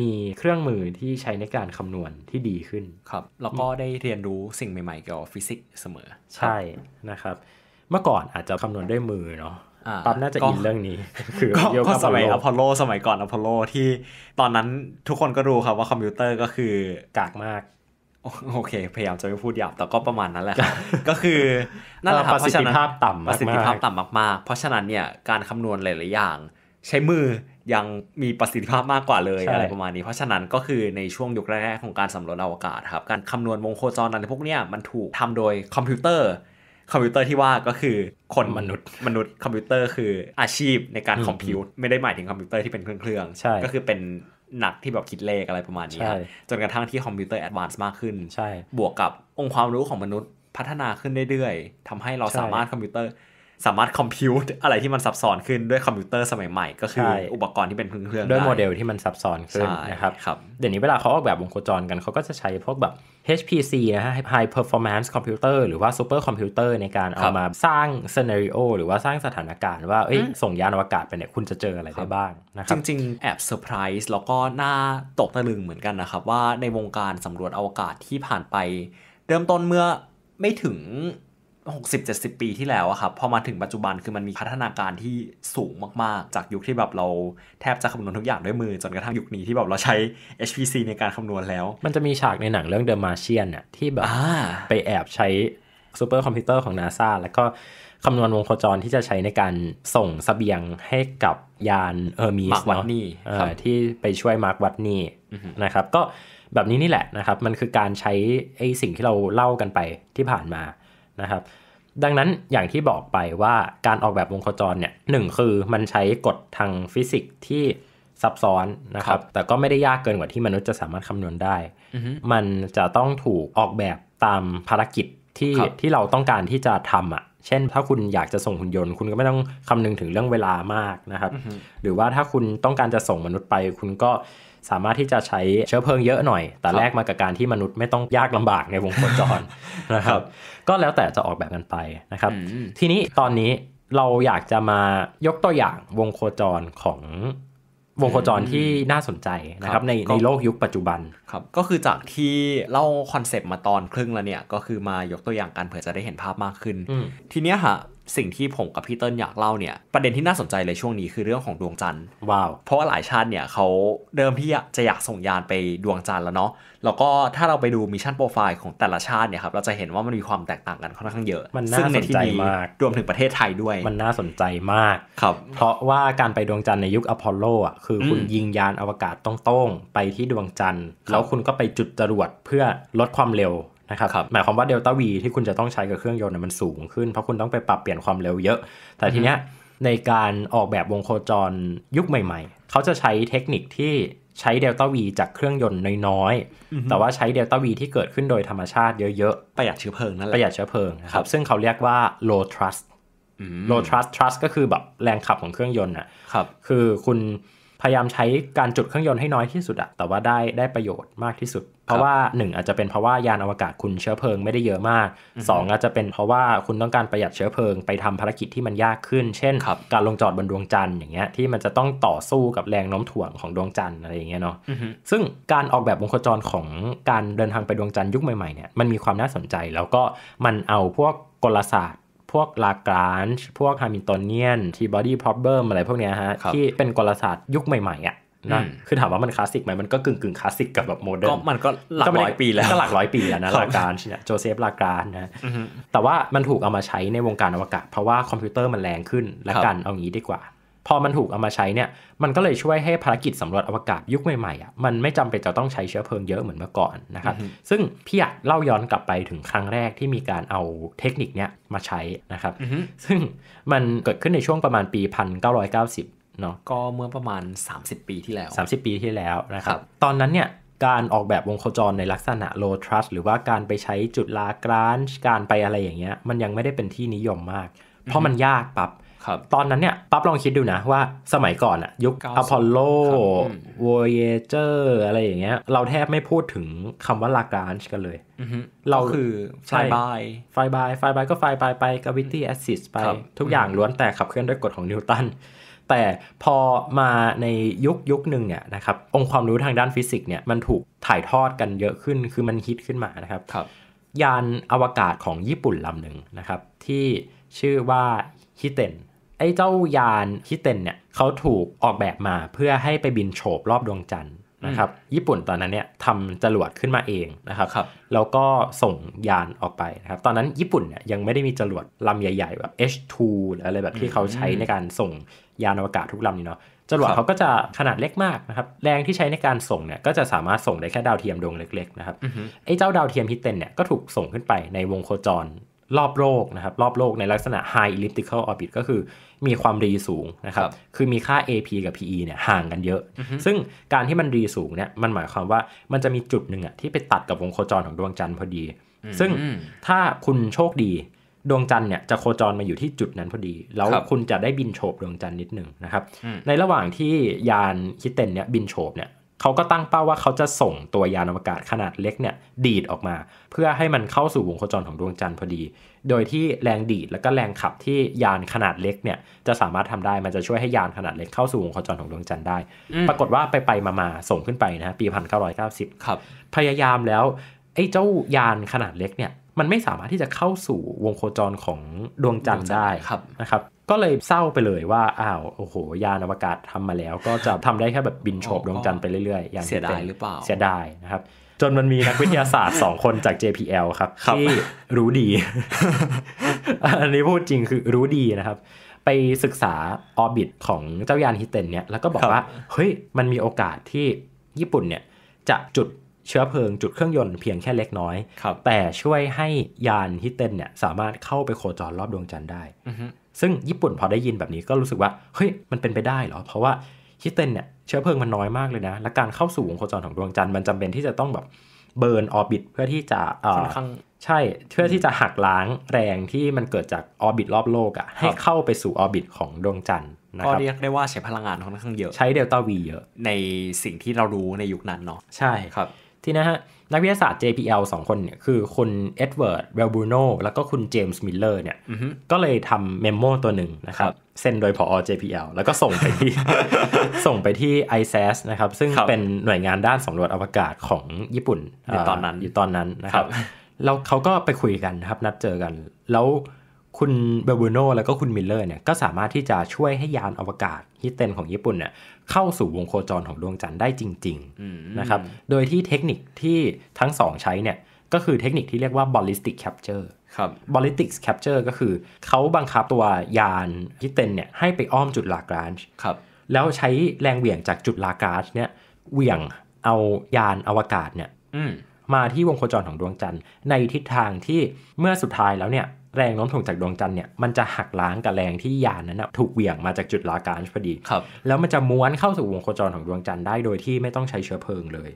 มีเครื่องมือที่ใช้ในการคำนวณที่ดีขึ้นครับ แล้วก็ได้เรียนรู้สิ่งใหม่ๆเกี่ยวกับฟิสิกส์เสมอใช่นะครับ เมื่อก่อนอาจจะคำนวณด้วยมือเนาะปั๊บน่าจะอินเรื่องนี้ คือก็สมัยอพอลโลสมัยก่อนอพอลโลที่ตอนนั้นทุกคนก็รู้ครับว่าคอมพิวเตอร์ก็คือกากมากโอเคพยายามจะไม่พูดหยาบแต่ก็ประมาณนั้นแหละก็คือนั่นแหละครับประสิทธิภาพต่ำประสิทธิภาพต่ำมากๆ เพราะฉะนั้นเนี่ยการคำนวณหลาย ๆ อย่าง ใช้มือยังมีประสิทธิภาพมากกว่าเลยอะไรประมาณนี้เพราะฉะนั้นก็คือในช่วงยุคแรก ๆ ของการสำรวจอวกาศครับการคำนวณวงโคจรอะไรพวกเนี้ยมันถูกทำโดยคอมพิวเตอร์คอมพิวเตอร์ที่ว่าก็คือคนมนุษย์มนุษย์คอมพิวเตอร์ คืออาชีพในการคอมพิวต์ไม่ได้หมายถึงคอมพิวเตอร์ที่เป็นเครื่องเงใช่ก็คือเป็นหนักที่แบบคิดเลขอะไรประมาณนี้จนกระทั่งที่คอมพิวเตอร์แอดวานซ์มากขึ้น ใช่บวกกับองค์ความรู้ของมนุษย์พัฒนาขึ้นเรื่อยๆ ทำให้เราสามารถคอมพิวเตอร์สามารถคอมพิวต์ อะไรที่มันซับซ้อนขึ้นด้วยคอมพิวเตอร์สมัยใหม่ ก็คืออุปกรณ์ที่เป็นพืนเครื่องด้วยโมเดลที่มันซับซ้อนขึ้นนะครับรบเดี๋ยวนี้เวลาเขาออกแบบวงโคจรกันเขาก็จะใช้พวกแบบ HPC นะฮะ High Performance Computer หรือว่า Super Computer ในการเอามาสร้าง scenario หรือว่าสร้างสถานการณ์ว่าส่งยานอวกาศไปเนี่ยคุณจะเจออะไรได้บ้างนะครับจริงๆแอบเซอร์ไพรส์แล้วก็น่าตกตะลึงเหมือนกันนะครับว่าในวงการสำรวจอวกาศที่ผ่านไปเริ่มต้นเมื่อไม่ถึง60 70 ปีที่แล้วอะครับพอมาถึงปัจจุบันคือมันมีพัฒนาการที่สูงมาก ๆ จากยุคที่แบบเราแทบจะคำนวณทุกอย่างด้วยมือ จนกระทั่งยุคนี้ที่แบบเราใช้ HPC ในการคำนวณแล้ว มันจะมีฉากในหนังเรื่อง The Martian อะที่แบบไปแอบใช้ซูเปอร์คอมพิวเตอร์ของ NASA แล้วก็คำนวณวงโคจรที่จะใช้ในการส่งสเสบียงให้กับยานเออร์มิสเนาะที่ไปช่วยมาร์ควัดนี่นะครับก็แบบนี้นี่แหละนะครับมันคือการใช้ไอสิ่งที่เราเล่ากันไปที่ผ่านมานะครับดังนั้นอย่างที่บอกไปว่าการออกแบบวงโคจรเนี่ยหนึ่งคือมันใช้กฎทางฟิสิกส์ที่ซับซ้อนนะครับแต่ก็ไม่ได้ยากเกินกว่าที่มนุษย์จะสามารถคำนวณได้ มันจะต้องถูกออกแบบตามภารกิจที่ที่เราต้องการที่จะทำอะ่ะเช่น ถ้าคุณอยากจะส่งหุ่นยนต์คุณก็ไม่ต้องคำนึงถึงเรื่องเวลามากนะครับ หรือว่าถ้าคุณต้องการจะส่งมนุษย์ไปคุณก็สามารถที่จะใช้เชื้อเพลิงเยอะหน่อย แต่แลกมากับการที่มนุษย์ไม่ต้องยากลำบากในวงโคจรนะครับ ก็แล้วแต่จะออกแบบกันไปนะครับ ทีนี้ตอนนี้เราอยากจะมายกตัวอย่างวงโคจรของวงโคจรที่น่าสนใจนะครับ ในในโลกยุคปัจจุบันครับ ก็คือจากที่เล่าคอนเซปต์มาตอนครึ่งแล้วเนี่ยก็คือมายกตัวอย่างกันเผื่อจะได้เห็นภาพมากขึ้น ทีเนี้ยฮะสิ่งที่ผมกับพี่เติ้ลอยากเล่าเนี่ย ประเด็นที่น่าสนใจเลยช่วงนี้คือเรื่องของดวงจันทร์ว้าว เพราะว่าหลายชาติเนี่ยเขาเดิมที่จะอยากส่งยานไปดวงจันทร์แล้วเนาะ แล้วก็ถ้าเราไปดูมิชชั่นโปรไฟล์ของแต่ละชาติเนี่ยครับ เราจะเห็นว่ามันมีความแตกต่างกันค่อนข้างเยอะมันน่าสนใจมาก รวมถึงประเทศไทยด้วย มันน่าสนใจมากครับ เพราะว่าการไปดวงจันทร์ในยุคอพอลโลอ่ะ คือคุณยิงยานอวกาศต้องๆไปที่ดวงจันทร์ แล้วคุณก็ไปจุดจรวดเพื่อลดความเร็วนะครับรบหมายความว่าเดลต้าวีที่คุณจะต้องใช้กับเครื่องยนต์มันสูงขึ้นเพราะคุณต้องไปปรับเปลี่ยนความเร็วเยอะ แต่ทีเนี้ยในการออกแบบวงโคจรยุคใหม่ๆ เขาจะใช้เทคนิคที่ใช้เดลต้าวีจากเครื่องยนต์น้อยๆ แต่ว่าใช้เดลต้าวีที่เกิดขึ้นโดยธรรมชาติเยอะๆ ประหยัดเชื้อเพลิงนั่นแหละประหยัดเชื้อเพลิงครับ ซึ่งเขาเรียกว่า low trust low trust trust ก็คือแบบแรงขับของเครื่องยนต์อ่ะครับคือคุณพยายามใช้การจุดเครื่องยนต์ให้น้อยที่สุดอะแต่ว่าได้ได้ประโยชน์มากที่สุดเพราะว่าหนึ่งอาจจะเป็นเพราะว่ายานอวกาศคุณเชื้อเพลิงไม่ได้เยอะมากสองาจจะเป็นเพราะว่าคุณต้องการประหยัดเชื้อเพลิงไปทำภารกิจที่มันยากขึ้น เช่นการลงจอดบนดวงจันทร์อย่างเงี้ยที่มันจะต้องต่อสู้กับแรงโน้มถ่วงของดวงจันทร์อะไรอย่างเงี้ยเนาะซึ่งการออกแบบวงโคจรของการเดินทางไปดวงจันทร์ยุคใหม่ๆเนี่ยมันมีความน่าสนใจ แล้วก็มันเอาพวกกลศาสตร์ พวกลากรานช์พวกฮามิลตันเนียนทีบอดี้พรอเบิร์มอะไรพวกเนี้ยฮะที่เป็นกลศาสตร์ยุคใหม่ๆอะ่ะนะคือถามว่ามันคลาสสิกไหมมันก็กึ่งกึ่งคลาสสิกกับแบบโมเดิร์นก็มันก็หลักร้อยปีแล้วก็หลักร้อยปีแล้วนะลาการช่ไหมโจเซฟลาการนะแต่ว่ามันถูกเอามาใช้ในวงการอวกาศเพราะว่าคอมพิวเตอร์มันแรงขึ้น และกันเอางี้ดีกว่า พอมันถูกเอามาใช้เนี่ยมันก็เลยช่วยให้ภารกิจสำรวจอวกาศยุคใหม่ๆอ่ะมันไม่จำเป็นจะต้องใช้เชื้อเพลิงเยอะเหมือนเมื่อก่อนนะครับซึ่งพี่อยากเล่าย้อนกลับไปถึงครั้งแรกที่มีการเอาเทคนิคเนี้ยมาใช้นะครับซึ่งมันเกิดขึ้นในช่วงประมาณปี1990เนาะก็เมื่อประมาณ 30 ปีที่แล้ว 30 ปีที่แล้วนะครับ ตอนนั้นเนี่ยการออกแบบวงโคจรในลักษณะ low trust หรือว่าการไปใช้จุดลากรานการไปอะไรอย่างเงี้ยมันยังไม่ได้เป็นที่นิยมมาก เพราะมันยากปับ๊บตอนนั้นเนี่ยปั๊บลองคิดดูนะว่าสมัยก่อนอะยุคอพอลโลวอยเจอร์อะไรอย่างเงี้ยเราแทบไม่พูดถึงคำว่าลากรานช์กันเลยเราคือไฟบายไฟบายไฟบายก็ไฟบายไปกาวิตี้แอสซิสไปทุกอย่างล้วนแต่ขับเคลื่อนด้วยกฎของนิวตันแต่พอมาในยุคยุคหนึ่งเนี่ยนะครับองค์ความรู้ทางด้านฟิสิกส์เนี่ยมันถูกถ่ายทอดกันเยอะขึ้นคือมันฮิตขึ้นมานะครับรบยานอวกาศของญี่ปุ่นลำหนึ่งนะครับที่ชื่อว่าฮิเตนไอ้เจ้ายานฮิเตนเนี่ยเขาถูกออกแบบมาเพื่อให้ไปบินโฉบรอบดวงจันทร์นะครับญี่ปุ่นตอนนั้นเนี่ยทำจรวดขึ้นมาเองนะครับรบแล้วก็ส่งยานออกไปนะครับตอนนั้นญี่ปุ่นเนี่ยยังไม่ได้มีจรวดลำใหญ่ๆแบบ H2 หรืออะไรแบบที่เขาใช้ในการส่งยานอวกาศทุกลำนี่เนาะจรวดเขาก็จะขนาดเล็กมากนะครับ แรงที่ใช้ในการส่งเนี่ย ก็จะสามารถส่งได้แค่ดาวเทียมดวงเล็กๆนะครับ ไอ้เจ้าดาวเทียมฮิตเตนเนี่ย ก็ถูกส่งขึ้นไปในวงโคจร รอบโลกนะครับ รอบโลกในลักษณะ high elliptical orbit ก็คือมีความรีสูงนะครับ คือมีค่า AP กับ PE เนี่ยห่างกันเยอะ ซึ่งการที่มันรีสูงเนี่ยมันหมายความว่ามันจะมีจุดหนึ่งอะที่ไปตัดกับวงโคจรของดวงจันทร์พอดี ซึ่งถ้าคุณโชคดีดวงจันทร์เนี่ยจะโคจรมาอยู่ที่จุดนั้นพอดี แล้วคุณจะได้บินโฉบดวงจันทร์นิดหนึ่งนะครับ ในระหว่างที่ยานคิเตนเนี่ยบินโฉบเนี่ยเขาก็ตั้งเป้าว่าเขาจะส่งตัวยานอวกาศขนาดเล็กเนี่ยดีดออกมา เพื่อให้มันเข้าสู่วงโคจรของดวงจันทร์พอดี โดยที่แรงดีดและก็แรงขับที่ยานขนาดเล็กเนี่ยจะสามารถทำได้มันจะช่วยให้ยานขนาดเล็กเข้าสู่วงโคจรของดวงจันทร์ได้ปรากฏว่าไปไปมามาส่งขึ้นไปนะปีพันเก้าร้้อยเกาสิบพยายามแล้วไอ้เจ้ายานขนาดเล็กเนี่ยมันไม่สามารถที่จะเข้าสู่วงโคจรของดวงจันทร์ได้นะครับ ก็เลยเศร้าไปเลยว่าอ้าวโอ้โหยานอวกาศทำมาแล้ว ก็จะทำได้แค่แบบบินโฉบดวงจันทร์ไปเรื่อยๆอย่างเสียดายหรือเปล่า เสียดายนะครับ จนมันมีนักวิทยาศาสตร์ 2 คนจาก JPL ครับรบที่รู้ดี อันนี้พูดจริงคือรู้ดีนะครับ ไปศึกษาออร์บิทของเจ้ายานฮิเตนเนี่ยแล้วก็บอกว่าเฮ้ยมันมีโอกาสที่ญี่ปุ่นเนี่ยจะจุดเชื้อเพลิงจุดเครื่องยนต์เพียงแค่เล็กน้อย แต่ช่วยให้ยานฮิตเตนเนี่ยสามารถเข้าไปโคจรรอบดวงจันทร์ได้ ซึ่งญี่ปุ่นพอได้ยินแบบนี้ก็รู้สึกว่าเฮ้ยมันเป็นไปได้เหรอ เพราะว่าฮิตเตนเนี่ยเชื้อเพลิงมันน้อยมากเลยนะ และการเข้าสู่วงโคจรของดวงจันทร์มันจำเป็นที่จะต้องแบบเบิร์นออร์บิทเพื่อที่จะ่อใช่ เพื่อที่จะหักล้างแรงที่มันเกิดจากออร์บิทรอบโลกอะ่ะให้เข้าไปสู่ออร์บิทของดวงจันทร์ก็เรียกได้ว่าใช้พลังงานค่อนข้างเยอะ ใช้เดลต้าวีเยอะ ในสิ่งที่เรารู้ในยุคนั้นเนาะใช่ครับที่นะฮะนักวิทยาศาสตร์ JPL 2คนเนี่ย คือคุณเอ็ดเวิร์ด เวลบูโนแล้วก็คุณเจมส์ มิลเลอร์เนี่ยก็เลยทำเมมโมตัวหนึ่งนะครับเซ็นโดยพอ JPL แล้วก็ส่งไปที่ส่งไปที่ ISAS นะครับ ซึ่งเป็นหน่วยงานด้านสำรวจอวกาศของญี่ปุ่นอยู่ตอนนั้นอยู่ตอนนั้นนะครับแล้วเขาก็ไปคุยกันครับนัดเจอกันแล้วคุณเบบูโนและก็คุณมิลเลอร์เนี่ย ก็สามารถที่จะช่วยให้ยานอวกาศฮิเตนของญี่ปุ่นเนี่ยเข้าสู่วงโคจรของดวงจันทร์ได้จริงๆนะครับ โดยที่เทคนิคที่ทั้งสองใช้เนี่ย ก็คือเทคนิคที่เรียกว่าอลลิสติกแคปเจอร์ครับอลลิสติกแคปเจอร์ก็คือเขาบังคับตัวยานฮิเตนเนี่ย ให้ไปอ้อมจุดลากรานช์ครับแล้วใช้แรงเหวี่ยงจากจุดลากรานช์เนี่ยเหวี่ยงเอายานอวกาศเนี่ยมาที่วงโคจรของดวงจันทร์ในทิศทางที่เมื่อสุดท้ายแล้วเนี่ยแรงโน้มถ่วงจากดวงจันทร์เนี่ย มันจะหักล้างกับแรงที่ยานนั้นนะถูกเหวี่ยงมาจากจุดลากาชพอดีครับ แล้วมันจะม้วนเข้าสู่วงโคจรของดวงจันทร์ได้โดยที่ไม่ต้องใช้เชื้อเพลิงเลย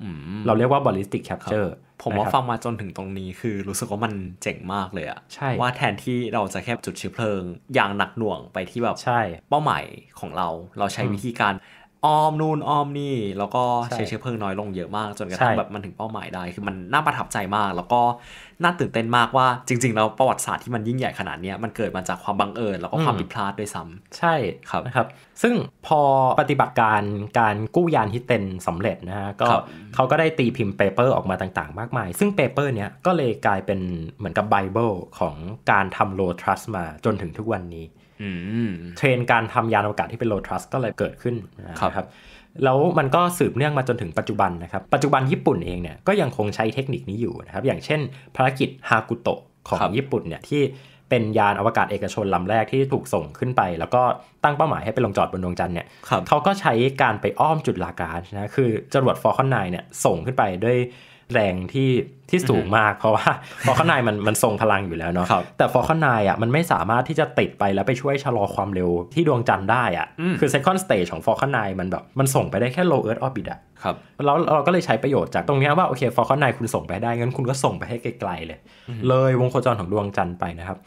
เราเรียกว่าบอลลิสติกแคปเจอร์ ผมว่าฟังมาจนถึงตรงนี้คือรู้สึกว่ามันเจ๋งมากเลยอะใช่ว่าแทนที่เราจะแค่จุดเชื้อเพลิง อย่างหนักหน่วงไปที่แบบเป้าหมายของเรา เราใช้วิธีการออม นู่นออม นี่แล้วก็ใช้เชื้อเพลิงน้อยลงเยอะมากจนกระทั่งแบบมันถึงเป้าหมายได้คือมันน่าประทับใจมาก แล้วก็น่าตื่นเต้นมากว่าจริง ๆ แล้วประวัติศาสตร์ที่มันยิ่งใหญ่ขนาดนี้มันเกิดมาจากความบังเอิญแล้วก็ความผิดพลาดด้วยซ้ำใช่ครับนะครับ ซึ่งพอปฏิบัติการการกู้ยานฮิตเตนสำเร็จนะฮะก็เขาก็ได้ตีพิมพ์เปเปอร์ออกมาต่างๆมากมายซึ่งเปเปอร์เนี้ยก็เลยกลายเป็นเหมือนกับไบเบิลของการทำโลทรัสมาจนถึงทุกวันนี้เทรนการทำยานอวกาศที่เป็นโลทรัสก็เลยเกิดขึ้นนะครับ แล้วมันก็สืบเนื่องมาจนถึงปัจจุบันนะครับปัจจุบันญี่ปุ่นเองเนี่ยก็ยังคงใช้เทคนิคนี้อยู่นะครับอย่างเช่น ภารกิจฮากุโตะของญี่ปุ่นเนี่ย ที่เป็นยานอวกาศเอกชนลำแรกที่ถูกส่งขึ้นไป แล้วก็ตั้งเป้าหมายให้ไปลงจอดบนดวงจันทร์เนี่ยเขาก็ใช้การไปอ้อมจุดลากาชนะคือจรวดฟอร์คอนไนเนี่ยส่งขึ้นไปด้วยแรงที่ที่สูงมากเพราะว่าฟอลคอนไนมันมันทรงพลังอยู่แล้วเนาะแต่ฟอลคอนไนอ่ะมันไม่สามารถที่จะติดไปแล้วไปช่วยชะลอความเร็วที่ดวงจันทร์ได้อ่ะคือเซคอนสเตจของฟอลคอนไนมันแบบมันส่งไปได้แค่ low earth orbit อ่ะครับแล้วเราก็เลยใช้ประโยชน์ จากตรงนี้ว่าโอเคฟอลคอนไนคุณส่งไปได้งั้นคุณก็ส่งไปให้ไกลๆเลย เลยวงโคจรของดวงจันทร์ไปนะครับ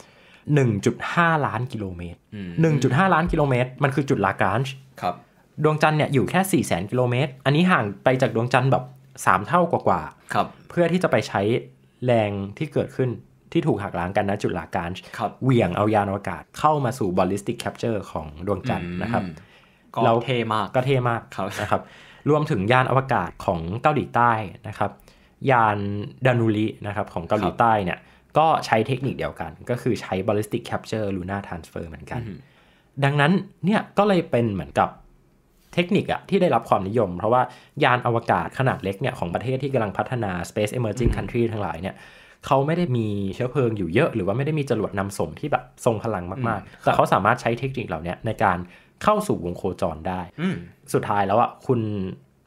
1.5 ล้านกิโลเมตร 1.5 ล้านกิโลเมตร มันคือจุดลากรานช์ครับดวงจันทร์เนี่ยอยู่แค่4 0 0 0 0 0 กิโลเมตร อันนี้ห่างไปจากดวงจันทร์แบบสามเท่ากว่าาเพื่อที่จะไปใช้แรงที่เกิดขึ้นที่ถูกหักล้างกันนะจุดหลาการเหวี่ยงเอายานอวกาศเข้ามาสู่บอลลิสติกแคปเจอร์ของดวงจันทร์นะครับ ก็เทมากก็เทมากนะครับรวมถึงยานอวกาศของเกาหลีใต้นะครับ ยานดานูรินะครับของเกาหลีใต้เนี่ยก็ใช้เทคนิคเดียวกัน ก็คือใช้บอลลิสติกแคปเจอร์ลูน่าทรานสเฟอร์เหมือนกัน ดังนั้นเนี่ยก็เลยเป็นเหมือนกับเทคนิคอะที่ได้รับความนิยม เพราะว่ายานอวกาศขนาดเล็กเนี่ยของประเทศที่กำลังพัฒนา space emerging country ทั้งหลายเนี่ยเขาไม่ได้มีเชื้อเพลิงอยู่เยอะหรือว่าไม่ได้มีจรวดนำส่งที่แบบทรงพลังมาก ๆ แต่เขาสามารถใช้เทคนิคเหล่านี้ในการเข้าสู่วงโคจรได้ สุดท้ายแล้วอ่ะคุณ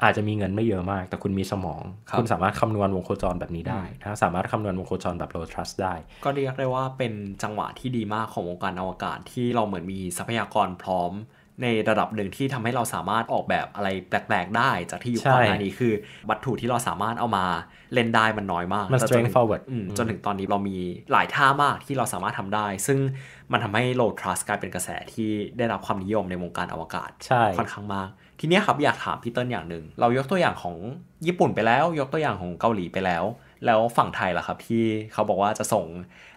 อาจจะมีเงินไม่เยอะมาก แต่คุณมีสมองคคุณสามารถคำนวณวงโคจรแบบนี้ได้นะสามารถคำนวณวงโคจรแบบ low trust ได้ ก็เรียกได้ว่าเป็นจังหวะที่ดีมากของวงการอวกาศ ที่เราเหมือนมีทรัพยากรพร้อมในระดับหนึ่งที่ทำให้เราสามารถออกแบบอะไรแปลกๆได้จากที่อยู่ก่อนหน้านี้คือวัตถุที่เราสามารถเอามาเล่นได้มันน้อยมากมจน forward จนถึงตอนนี้เรามีหลายท่ามากที่เราสามารถทำได้ ซึ่งมันทำให้ low trust กลายเป็นกระแสที่ได้รับความนิยมในวงการอวกาศค่อนข้างมากทีนี้ครับอยากถามพี่เติ้ลอย่างหนึ่งเรายกตัวอย่างของญี่ปุ่นไปแล้ว ยกตัวอย่างของเกาหลีไปแล้ว แล้วฝั่งไทยล่ะครับที่เขาบอกว่าจะส่ง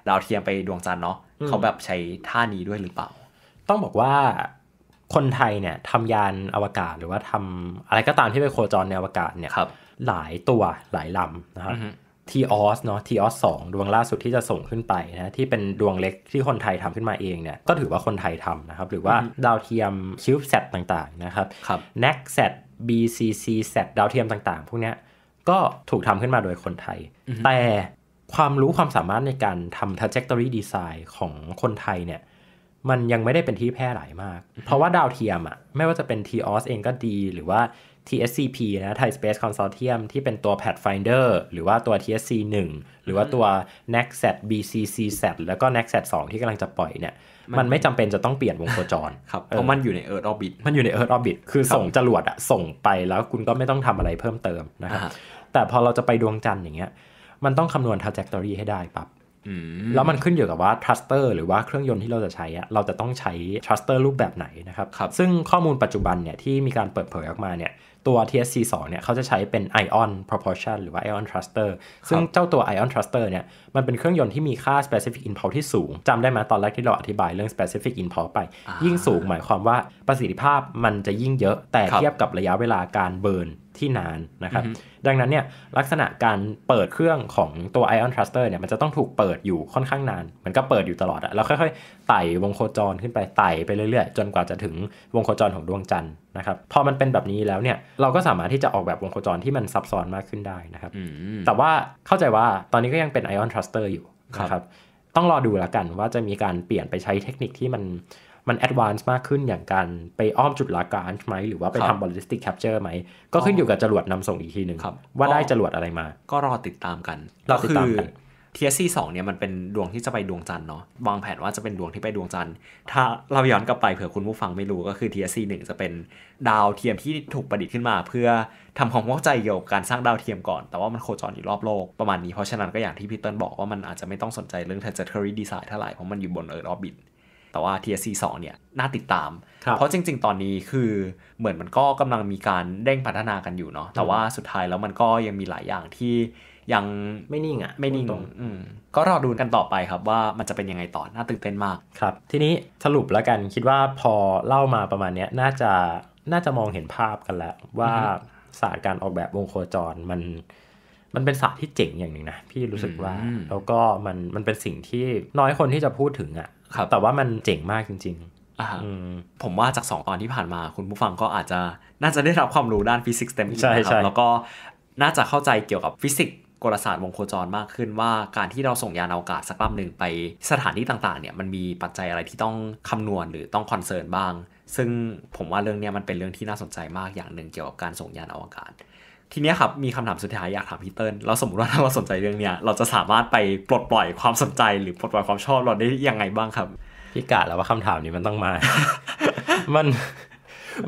ดาวเทียมไปดวงจันทร์เนาะเขาแบบใช้ท่านี้ด้วยหรือเปล่า ต้องบอกว่าคนไทยเนี่ยทำยานอวกาศหรือว่าทำอะไรก็ตามที่ไปโคจรในอวกาศเนี่ยหลายตัวหลายลำนะครับทีออสเนาะทีออสสองดวงล่าสุดที่จะส่งขึ้นไปนะที่เป็นดวงเล็กที่คนไทยทำขึ้นมาเองเนี่ยก็ถือว่าคนไทยทำนะครับหรือว่าดาวเทียมชิฟแซตต่าง ๆ นะครับครับ n a c s a t BCC แซดดาวเทียมต่าง ๆ พวกเนี้ยก็ถูกทำขึ้นมาโดยคนไทย แต่ความรู้ความสามารถในการทำท t r เจ e ตอรี่ดีไซน์ของคนไทยเนี่ยมันยังไม่ได้เป็นที่แพร่หลายมาก เพราะว่าดาวเทียมอะไม่ว่าจะเป็น TOS เองก็ดี หรือว่า TSCP นะ Thai Space Consortium ที่เป็นตัว Pathfinder หรือว่าตัว TSC 1หรือว่าตัว n e x s a t BCCZ แล้วก็ n e x s a t 2 ที่กำลังจะปล่อยเนี่ย มันไม่จำเป็นจะต้องเปลี่ยนวงโคจรครับเพราะมันอยู่ใน Earth Orbit มันอยู่ใน Earth Orbit คือส่งจรวดอะส่งไปแล้วคุณก็ไม่ต้องทำอะไรเพิ่มเติมนะครับ แต่พอเราจะไปดวงจันทร์อย่างเงี้ย มันต้องคำนวณ trajectory ให้ได้ปับ๊บแล้วมันขึ้นอยู่กับว่าทรัสเตอร์หรือว่าเครื่องยนต์ที่เราจะใช้ เราจะต้องใช้ทรัสเตอร์รูปแบบไหนนะครับรบซึ่งข้อมูลปัจจุบันเนี่ยที่มีการเปิดเผยออกมาเนี่ย ตัว TSC 2เนี่ยเขาจะใช้เป็น Ion Proportion หรือว่า Ion Thruster ซึ่งเจ้าตัว Ion Thruster เนี่ยมันเป็นเครื่องยนต์ที่มีค่า specific impulse ที่สูง จำได้ไหมตอนแรกที่เราอธิบายเรื่อง specific impulse ไป ยิ่งสูงหมายความว่าประสิทธิภาพมันจะยิ่งเยอะ แต่เทียบกับระยะเวลาการเบิร์นที่นานนะครับ ดังนั้นเนี่ยลักษณะการเปิดเครื่องของตัว Ion Thruster เนี่ยมันจะต้องถูกเปิดอยู่ค่อนข้างนาน มันก็เปิดอยู่ตลอดอะแล้วค่อยๆไต่วงโคจรขึ้นไปไต่ไปเรื่อย ๆ จนกว่าจะถึงวงโคจรของดวงจันทร์นะครับพอมันเป็นแบบนี้แล้วเนี่ยเราก็สามารถที่จะออกแบบวงโคจรที่มันซับซ้อนมากขึ้นได้นะครับ แต่ว่าเข้าใจว่าตอนนี้ก็ยังเป็น Ion Thruster อยู่นะครับต้องรอดูแล้วกัน ว่าจะมีการเปลี่ยนไปใช้เทคนิคที่มันมันแอดวานซ์มากขึ้นอย่างการไปอ้อมจุดลากาอนไหม หรือว่าไปทำบอลลิสติกแคปเจอร์ไหม ก็ขึ้นอยู่กับจรวดนำส่งอีกทีหนึ่งว่าได้จรวดอะไรมาก็รอติดตามกันเราติดตามกันีสองเนี่ยมันเป็นดวงที่จะไปดวงจันทร์เนาะวางแผนว่าจะเป็นดวงที่ไปดวงจันทร์ถ้าเราย้อนกลับไปเผื่อคุณผู้ฟังไม่รู้ก็คือทีีเซหนึ่งจะเป็นดาวเทียมที่ถูกประดิษฐ์ขึ้นมา เพื่อทำความเข้าใจเกี่ยวกับการสร้างดาวเทียมก่อน แต่ว่ามันโคจรอยู่รอบโลกประมาณนี้เพราะฉะนั้นก็อย่างที่พี่เติ้ลบอกว่ามันอาจจะไม่ต้องสนใจเรื่อง trajectory d e s i g เท่าไหร่เพราะมันอยู่บน e a อ t h orbit แต่ว่า TSC 2เนี่ยน่าติดตาม เพราะจริงๆ ตอนนี้คือเหมือนมันก็กำลังมีการเด้งพัฒนากันอยู่เนาะ แต่ว่าสุดท้ายแล้วมันก็ยังมีหลายอย่างที่ยังไม่นิ่งอ่ะ ไม่นิ่งก็รอดูกันต่อไปครับว่ามันจะเป็นยังไงต่อ น่าตื่นเต้นมาก ครับ ทีนี้สรุปแล้วกันคิดว่าพอเล่ามาประมาณนี้น่าจะน่าจะมองเห็นภาพกันแล้วว่าศาสตร์การออกแบบวงโครจรมันมันเป็นศาสตร์ที่เจ๋งอย่างหนึ่งนะพี่รู้สึกว่าแล้วก็มันมันเป็นสิ่งที่น้อยคนที่จะพูดถึงอะ่ะครับแต่ว่ามันเจ๋งมากจริงๆอ่าผมว่าจาก2ตอนที่ผ่านมา คุณผู้ฟังก็อาจจะ น่าจะได้รับความรู้ด้านฟิสิกส์เต็มอี่มะครับ แล้วก็น่าจะเข้าใจเกี่ยวกับฟิสิกส์กลศาสตร์วงโคจรมากขึ้นว่าการที่เราส่งยานอวกาศสักลำหนึ่งไป สถานที่ต่างๆเนี่ยมันมีปัจจัยอะไรที่ต้องคำนวณหรือต้องคอนเซิร์นบ้าง ซึ่งผมว่าเรื่องนี้มันเป็นเรื่องที่น่าสนใจมากอย่างหนึ่งเกี่ยวกับการส่งยานอวกาศทีนี้ครับ มีคำถามสุดท้ายอยากถามพีเติ้ลเราสมมติว่าถ้าเราสนใจเรื่องเนี้ยเราจะสามารถไปปลดปล่อยความสนใจหรือปลดปล่อยความชอบเราได้ยังไงบ้างครับ พี่กาดแล้วว่าคำถามนี้มันต้องมา มัน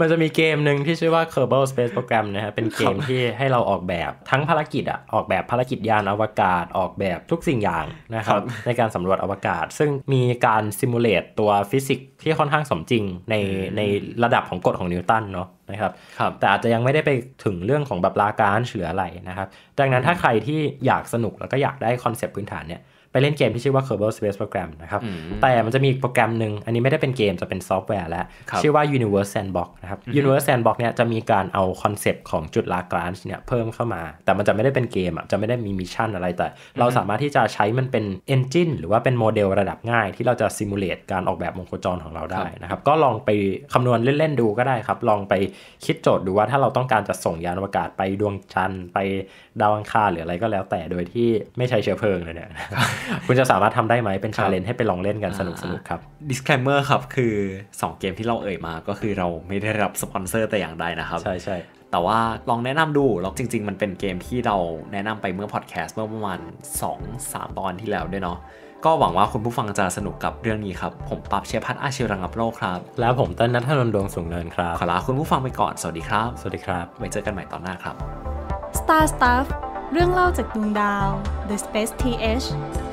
มันจะมีเกมหนึ่งที่ชื่อว่า Kerbal Space Program นะฮะเป็นเกมที่ให้เราออกแบบทั้งภารกิจอะออกแบบภารกิจยานอวกาศ ออกแบบทุกสิ่งอย่างนะครับในการสำรวจอวกาศ ซึ่งมีการซิมูเลตตัวฟิสิกส์ที่ค่อนข้างสมจริงในในระดับของกฎของนิวตันเนาะนะครับรบแต่อาจจะยังไม่ได้ไปถึงเรื่องของแบบลาการเฉลืออะไรนะครับ ดังนั้นถ้าใครที่อยากสนุกแล้วก็อยากได้คอนเซปต์พื้นฐานเนี่ยไปเล่นเกมที่ชื่อว่า Kerbal Space Program นะครับ แต่มันจะมีอีกโปรแกรมหนึ่ง อันนี้ไม่ได้เป็นเกม จะเป็นซอฟต์แวร์แล้ว ชื่อว่า Universe Sandbox นะครับ Universe Sandbox เนี่ย จะมีการเอาคอนเซปต์ของจุดลากรานช์เนี่ย เพิ่มเข้ามา แต่มันจะไม่ได้เป็นเกมอ่ะ จะไม่ได้มีมิชชั่นอะไร แต่เราสามารถที่จะใช้มันเป็นเอนจินหรือว่าเป็นโมเดลระดับง่าย ที่เราจะซิมูเลตการออกแบบวงโคจรของเราได้นะครับ ก็ลองไปคำนวณเล่นๆ ดูก็ได้ครับ ลองไปคิดโจทย์ดูว่าถ้าเราต้องการจะส่งยานอวกาศไปดวงจันทร์ ไปดาวอังคารหรืออะไรก็แล้วแต่โดยที่ไม่ใช้เชื้อเพลิงเลยเนี่ยคุณจะสามารถทำได้ไหมเป็นชาเลนจ์ให้ไปลองเล่นกันสนุกสนุกครับ disclaimer ครับคือ 2 เกมที่เราเอ่ยมาก็คือเราไม่ได้รับสปอนเซอร์แต่อย่างใดนะครับ ใช่ใช่แต่ว่าลองแนะนำดูแล้วจริง ๆ มันเป็นเกมที่เราแนะนำไปเมื่อพอดแคสต์เมื่อประมาณ2-3 ตอนที่แล้วด้วยเนาะก็หวังว่าคุณผู้ฟังจะสนุกกับเรื่องนี้ครับ ผมปับเชียพัฒน์อาชีรังับโลกครับและผมต้นนัทนนดวงสูงเนินครับขอลาคุณผู้ฟังไปก่อนสวัสดีครับสวัสดีครับไว้เจอกันใหม่ตอนหน้าครับ Star Stuff เรื่องเล่าจากดวงดาว The Space TH